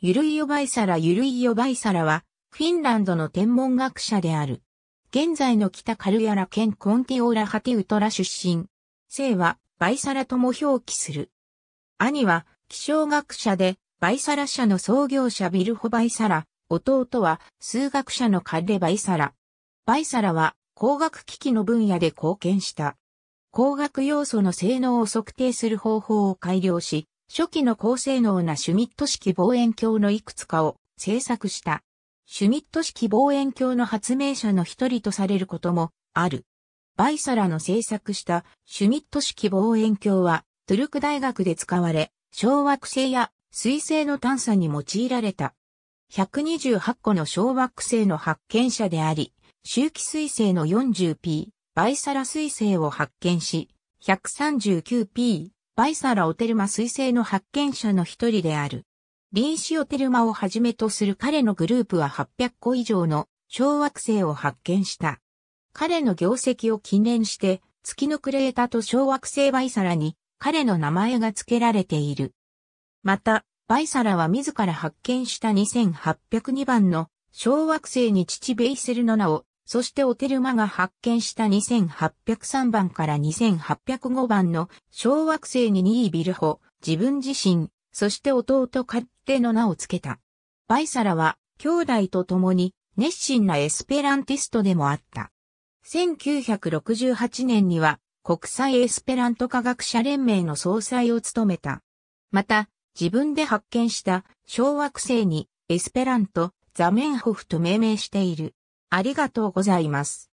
ゆるいよばいさらゆるいよばいさらは、フィンランドの天文学者である。現在の北カルヤラ県コンティオーラハテウトラ出身。姓は、バイサラとも表記する。兄は、気象学者で、バイサラ社の創業者ビルホバイサラ、弟は、数学者のカレバイサラ。バイサラは、工学機器の分野で貢献した。工学要素の性能を測定する方法を改良し、初期の高性能なシュミット式望遠鏡のいくつかを制作した。シュミット式望遠鏡の発明者の一人とされることもある。バイサラの制作したシュミット式望遠鏡はトゥルク大学で使われ、小惑星や水星の探査に用いられた。128個の小惑星の発見者であり、周期彗星の 40p、バイサラ彗星を発見し、139p、バイサラ・オテルマ彗星の発見者の一人である。臨死オテルマをはじめとする彼のグループは800個以上の小惑星を発見した。彼の業績を記念して、月のクレータと小惑星バイサラに彼の名前が付けられている。また、バイサラは自ら発見した2802番の小惑星に父ベイセルの名をそしてオテルマが発見した2803番から2805番の小惑星にニービルホ、自分自身、そして弟勝手の名を付けた。バイサラは兄弟と共に熱心なエスペランティストでもあった。1968年には国際エスペラント科学者連盟の総裁を務めた。また、自分で発見した小惑星にエスペラント、ザメンホフと命名している。ありがとうございます。